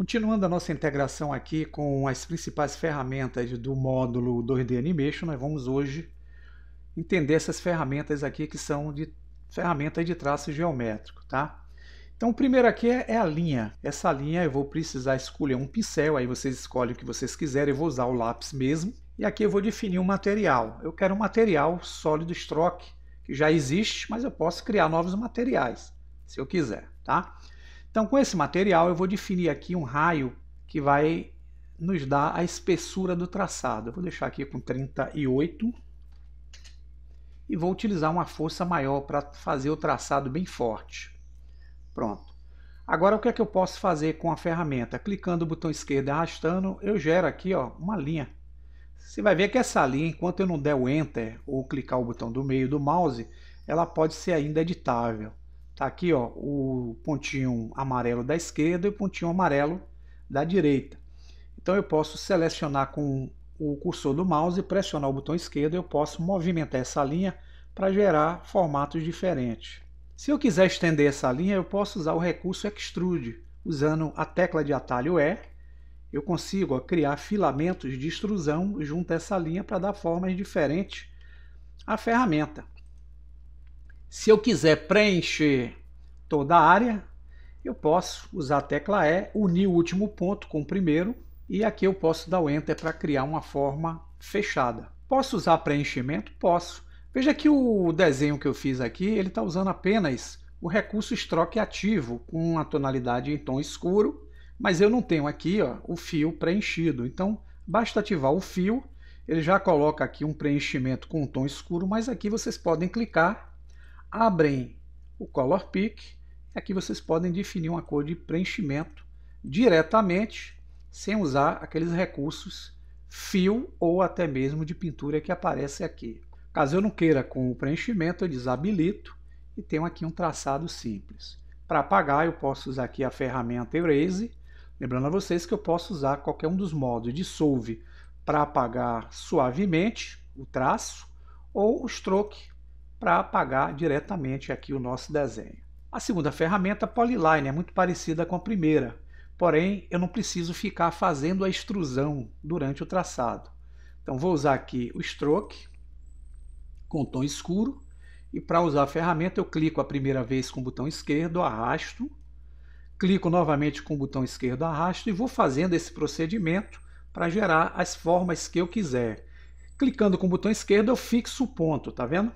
Continuando a nossa integração aqui com as principais ferramentas do módulo 2D Animation, nós vamos hoje entender essas ferramentas aqui que são de ferramentas de traço geométrico, tá? Então, o primeiro aqui é, é a linha. Essa linha eu vou precisar escolher um pincel, aí vocês escolhem o que vocês quiserem, eu vou usar o lápis mesmo. E aqui eu vou definir um material. Eu quero um material sólido stroke, que já existe, mas eu posso criar novos materiais, se eu quiser, tá? Tá? Então, com esse material, eu vou definir aqui um raio que vai nos dar a espessura do traçado. Eu vou deixar aqui com 38 e vou utilizar uma força maior para fazer o traçado bem forte. Pronto. Agora, o que é que eu posso fazer com a ferramenta? Clicando o botão esquerdo e arrastando, eu gero aqui ó, uma linha. Você vai ver que essa linha, enquanto eu não der o Enter ou clicar o botão do meio do mouse, ela pode ser ainda editável. Tá aqui ó, o pontinho amarelo da esquerda e o pontinho amarelo da direita. Então eu posso selecionar com o cursor do mouse, e pressionar o botão esquerdo, eu posso movimentar essa linha para gerar formatos diferentes. Se eu quiser estender essa linha, eu posso usar o recurso Extrude. Usando a tecla de atalho E, eu consigo ó, criar filamentos de extrusão junto a essa linha para dar formas diferentes à ferramenta. Se eu quiser preencher toda a área, eu posso usar a tecla E, unir o último ponto com o primeiro, e aqui eu posso dar o Enter para criar uma forma fechada. Posso usar preenchimento? Posso. Veja que o desenho que eu fiz aqui, ele está usando apenas o recurso stroke ativo, com a tonalidade em tom escuro, mas eu não tenho aqui ó, o fio preenchido, então basta ativar o fio, ele já coloca aqui um preenchimento com um tom escuro, mas aqui vocês podem clicar abrem o Color Pick. Aqui é vocês podem definir uma cor de preenchimento diretamente, sem usar aqueles recursos fio ou até mesmo de pintura que aparece aqui. Caso eu não queira com o preenchimento, eu desabilito e tenho aqui um traçado simples. Para apagar, eu posso usar aqui a ferramenta Erase, lembrando a vocês que eu posso usar qualquer um dos modos, Dissolve para apagar suavemente o traço ou o Stroke para apagar diretamente aqui o nosso desenho. A segunda ferramenta, Polyline, é muito parecida com a primeira, porém eu não preciso ficar fazendo a extrusão durante o traçado. Então vou usar aqui o Stroke com tom escuro e para usar a ferramenta eu clico a primeira vez com o botão esquerdo, arrasto, clico novamente com o botão esquerdo, arrasto e vou fazendo esse procedimento para gerar as formas que eu quiser. Clicando com o botão esquerdo eu fixo o ponto, tá vendo?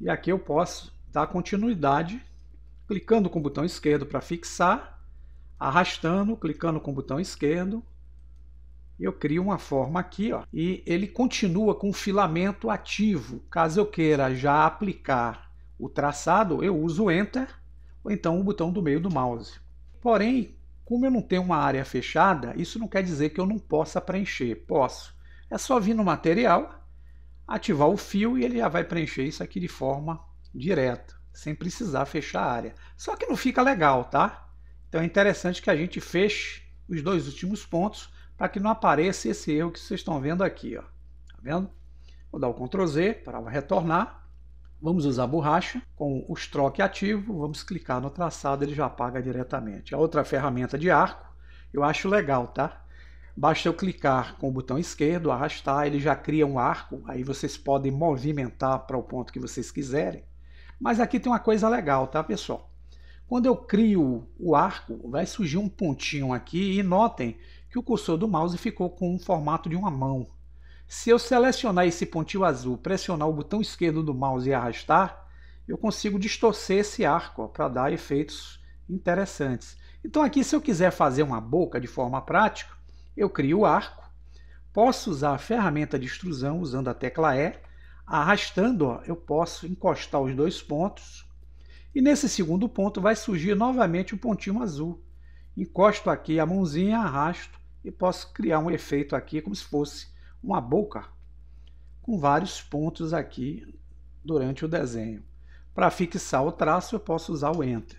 E aqui eu posso dar continuidade clicando com o botão esquerdo para fixar, arrastando, clicando com o botão esquerdo. Eu crio uma forma aqui ó, e ele continua com o filamento ativo. Caso eu queira já aplicar o traçado, eu uso Enter ou então o botão do meio do mouse. Porém, como eu não tenho uma área fechada, isso não quer dizer que eu não possa preencher. Posso. É só vir no material, ativar o fio e ele já vai preencher isso aqui de forma direta, sem precisar fechar a área. Só que não fica legal, tá? Então é interessante que a gente feche os dois últimos pontos para que não apareça esse erro que vocês estão vendo aqui, ó. Tá vendo? Vou dar o Ctrl Z para retornar. Vamos usar a borracha com o stroke ativo, vamos clicar no traçado, ele já apaga diretamente. A outra ferramenta de arco, eu acho legal, tá? basta eu clicar com o botão esquerdo, arrastar, ele já cria um arco, aí vocês podem movimentar para o ponto que vocês quiserem. Mas aqui tem uma coisa legal, tá pessoal? Quando eu crio o arco, vai surgir um pontinho aqui e notem que o cursor do mouse ficou com o formato de uma mão. Se eu selecionar esse pontinho azul, pressionar o botão esquerdo do mouse e arrastar, eu consigo distorcer esse arco para dar efeitos interessantes. Então aqui, se eu quiser fazer uma boca de forma prática, eu crio o arco, posso usar a ferramenta de extrusão usando a tecla E, arrastando, eu posso encostar os dois pontos, e nesse segundo ponto vai surgir novamente o um pontinho azul. Encosto aqui a mãozinha, arrasto e posso criar um efeito aqui como se fosse uma boca, com vários pontos aqui durante o desenho. Para fixar o traço, eu posso usar o Enter.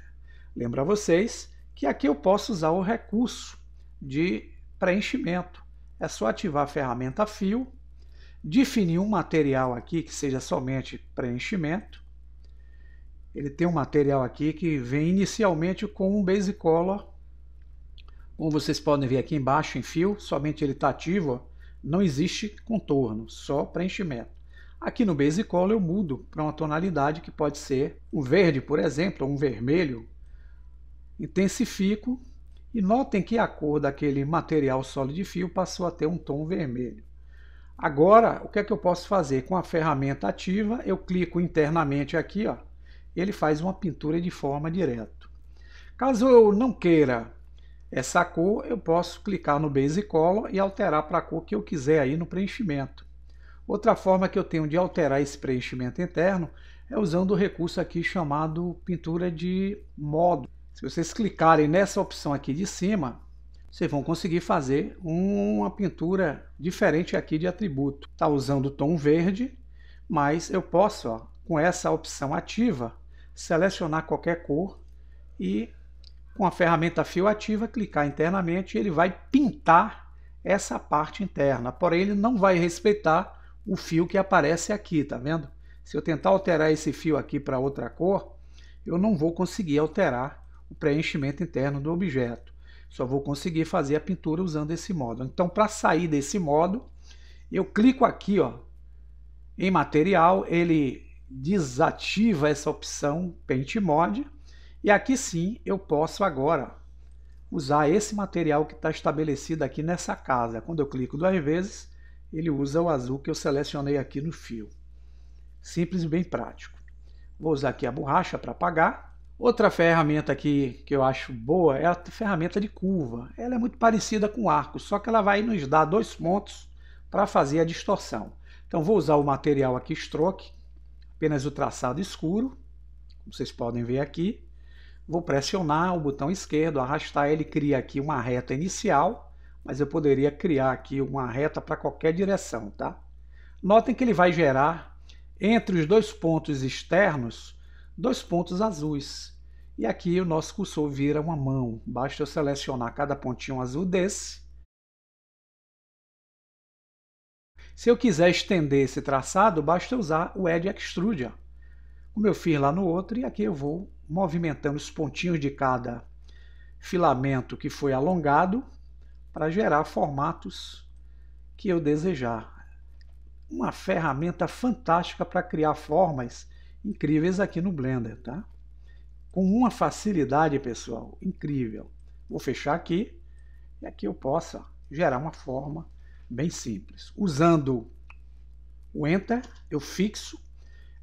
Lembra vocês que aqui eu posso usar o recurso de preenchimento. É só ativar a ferramenta fio, definir um material aqui que seja somente preenchimento. Ele tem um material aqui que vem inicialmente com um base color. Como vocês podem ver aqui embaixo em fio, somente ele está ativo, não existe contorno, só preenchimento. Aqui no base color eu mudo para uma tonalidade que pode ser um verde, por exemplo, ou um vermelho. Intensifico e notem que a cor daquele material sólido de fio passou a ter um tom vermelho. Agora, o que é que eu posso fazer? Com a ferramenta ativa, eu clico internamente aqui, ó, ele faz uma pintura de forma direta. Caso eu não queira essa cor, eu posso clicar no Base Color e alterar para a cor que eu quiser aí no preenchimento. Outra forma que eu tenho de alterar esse preenchimento interno é usando o recurso aqui chamado pintura de modo. Se vocês clicarem nessa opção aqui de cima, vocês vão conseguir fazer uma pintura diferente aqui de atributo. Está usando o tom verde, mas eu posso, ó, com essa opção ativa, selecionar qualquer cor e com a ferramenta fio ativa, clicar internamente, ele vai pintar essa parte interna, porém ele não vai respeitar o fio que aparece aqui, tá vendo? Se eu tentar alterar esse fio aqui para outra cor, eu não vou conseguir alterar o preenchimento interno do objeto. Só vou conseguir fazer a pintura usando esse modo. Então, para sair desse modo, eu clico aqui ó, em material, ele desativa essa opção Paint Mod, e aqui sim eu posso agora usar esse material que está estabelecido aqui nessa casa. Quando eu clico duas vezes, ele usa o azul que eu selecionei aqui no fio. Simples e bem prático. Vou usar aqui a borracha para apagar. Outra ferramenta aqui que eu acho boa é a ferramenta de curva. Ela é muito parecida com o arco, só que ela vai nos dar dois pontos para fazer a distorção. Então vou usar o material aqui Stroke, apenas o traçado escuro, como vocês podem ver aqui. Vou pressionar o botão esquerdo, arrastar, ele cria aqui uma reta inicial, mas eu poderia criar aqui uma reta para qualquer direção, tá? Notem que ele vai gerar entre os dois pontos externos dois pontos azuis. E aqui o nosso cursor vira uma mão. Basta eu selecionar cada pontinho azul desse. Se eu quiser estender esse traçado, basta usar o Edge Extrude. Como eu fiz lá no outro, e aqui eu vou movimentando os pontinhos de cada filamento que foi alongado para gerar formatos que eu desejar. Uma ferramenta fantástica para criar formas incríveis aqui no Blender, tá? Com uma facilidade, pessoal, incrível. Vou fechar aqui e aqui eu possa gerar uma forma bem simples. Usando o Enter, eu fixo.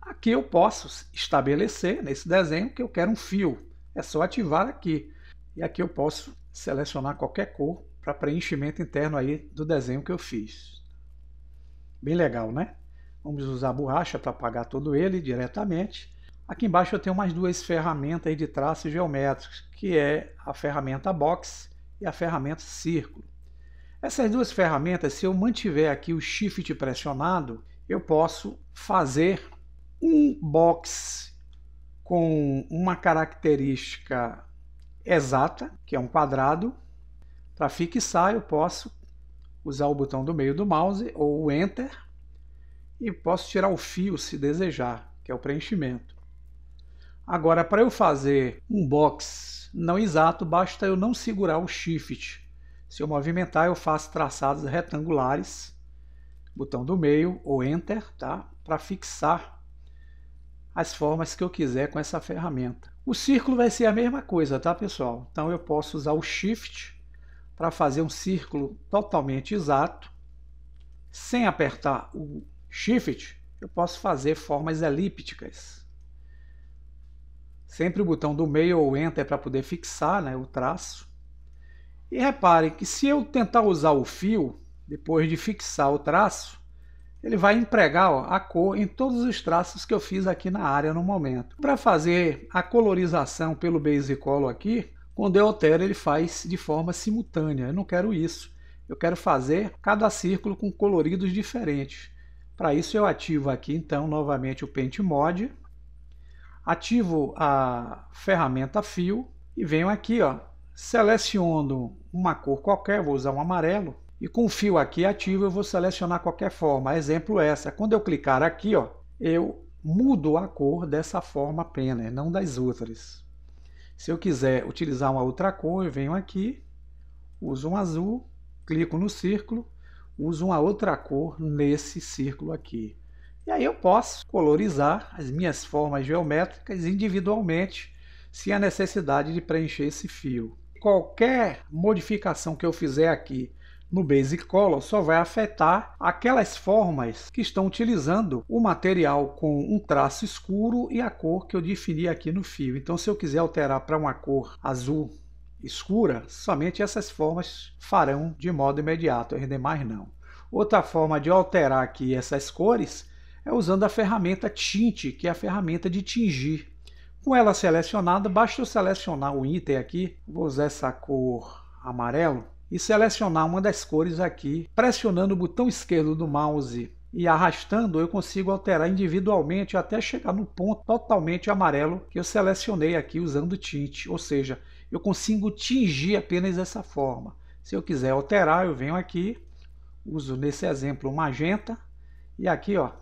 Aqui eu posso estabelecer nesse desenho que eu quero um fio. É só ativar aqui. E aqui eu posso selecionar qualquer cor para preenchimento interno aí do desenho que eu fiz. Bem legal, né? Vamos usar borracha para apagar todo ele diretamente. Aqui embaixo eu tenho mais duas ferramentas de traços geométricos, que é a ferramenta Box e a ferramenta Círculo. Essas duas ferramentas, se eu mantiver aqui o Shift pressionado, eu posso fazer um box com uma característica exata, que é um quadrado. Para fixar, eu posso usar o botão do meio do mouse ou o Enter e posso tirar o fio se desejar, que é o preenchimento. Agora, para eu fazer um box não exato, basta eu não segurar o shift. Se eu movimentar, eu faço traçados retangulares, botão do meio ou enter, tá? para fixar as formas que eu quiser com essa ferramenta. O círculo vai ser a mesma coisa, tá pessoal? Então eu posso usar o shift para fazer um círculo totalmente exato, sem apertar o Shift, eu posso fazer formas elípticas. Sempre o botão do meio ou Enter para poder fixar né, o traço. E reparem que se eu tentar usar o fio, depois de fixar o traço, ele vai empregar ó, a cor em todos os traços que eu fiz aqui na área no momento. Para fazer a colorização pelo Base Color aqui, quando eu altero ele faz de forma simultânea, eu não quero isso. Eu quero fazer cada círculo com coloridos diferentes. Para isso eu ativo aqui então novamente o Paint Mod, ativo a ferramenta fio e venho aqui, ó, seleciono uma cor qualquer, vou usar um amarelo, e com o fio aqui ativo eu vou selecionar qualquer forma, exemplo essa. Quando eu clicar aqui, ó, eu mudo a cor dessa forma apenas, não das outras. Se eu quiser utilizar uma outra cor, eu venho aqui, uso um azul, clico no círculo uso uma outra cor nesse círculo aqui. E aí eu posso colorizar as minhas formas geométricas individualmente, sem a necessidade de preencher esse fio. Qualquer modificação que eu fizer aqui no Basic Color só vai afetar aquelas formas que estão utilizando o material com um traço escuro e a cor que eu defini aqui no fio. Então, se eu quiser alterar para uma cor azul escura, somente essas formas farão de modo imediato, as demais não. Outra forma de alterar aqui essas cores é usando a ferramenta Tinte, que é a ferramenta de tingir. Com ela selecionada, basta eu selecionar o item aqui, vou usar essa cor amarelo, e selecionar uma das cores aqui, pressionando o botão esquerdo do mouse e arrastando eu consigo alterar individualmente até chegar no ponto totalmente amarelo que eu selecionei aqui usando tint, ou seja, eu consigo tingir apenas essa forma. Se eu quiser alterar, eu venho aqui, uso nesse exemplo o magenta, e aqui, ó,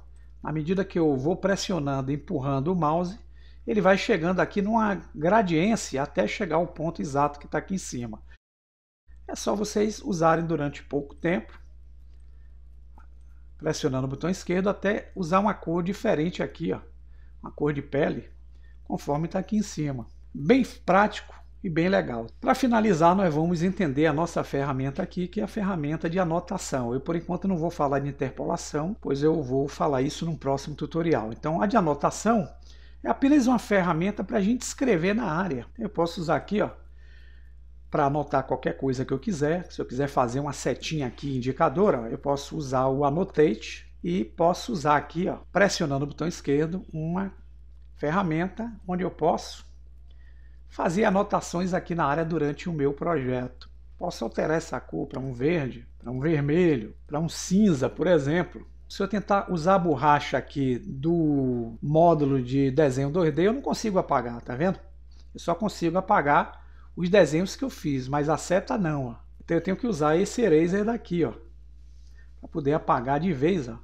à medida que eu vou pressionando, empurrando o mouse, ele vai chegando aqui numa gradiência até chegar ao ponto exato que está aqui em cima. É só vocês usarem durante pouco tempo, pressionando o botão esquerdo até usar uma cor diferente aqui, ó, uma cor de pele, conforme está aqui em cima. Bem prático, e bem legal. Para finalizar, nós vamos entender a nossa ferramenta aqui, que é a ferramenta de anotação. Eu, por enquanto, não vou falar de interpolação, pois eu vou falar isso num próximo tutorial. Então, a de anotação é apenas uma ferramenta para a gente escrever na área. Eu posso usar aqui, ó, para anotar qualquer coisa que eu quiser. Se eu quiser fazer uma setinha aqui indicadora, eu posso usar o Annotate e posso usar aqui, ó, pressionando o botão esquerdo, uma ferramenta onde eu posso fazer anotações aqui na área durante o meu projeto. Posso alterar essa cor para um verde, para um vermelho, para um cinza, por exemplo. Se eu tentar usar a borracha aqui do módulo de desenho 2D, eu não consigo apagar, tá vendo? Eu só consigo apagar os desenhos que eu fiz, mas a seta não. Ó. Então eu tenho que usar esse eraser daqui, ó, para poder apagar de vez ó,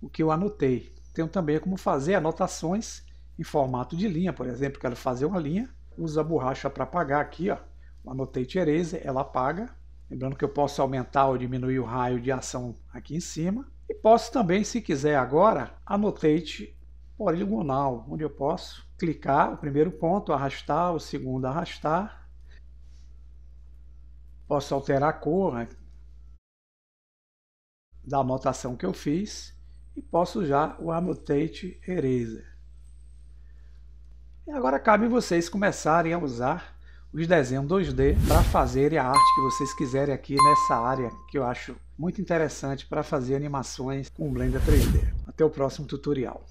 o que eu anotei. Tenho também como fazer anotações em formato de linha, por exemplo, quero fazer uma linha, usa a borracha para apagar aqui, ó, o Annotate Eraser, ela apaga. Lembrando que eu posso aumentar ou diminuir o raio de ação aqui em cima. E posso também, se quiser agora, anotate poligonal, onde eu posso clicar o primeiro ponto, arrastar, o segundo arrastar. Posso alterar a cor né, da anotação que eu fiz e posso já o Annotate Eraser. E agora cabe vocês começarem a usar os desenhos 2D para fazerem a arte que vocês quiserem aqui nessa área que eu acho muito interessante para fazer animações com Blender 3D. Até o próximo tutorial.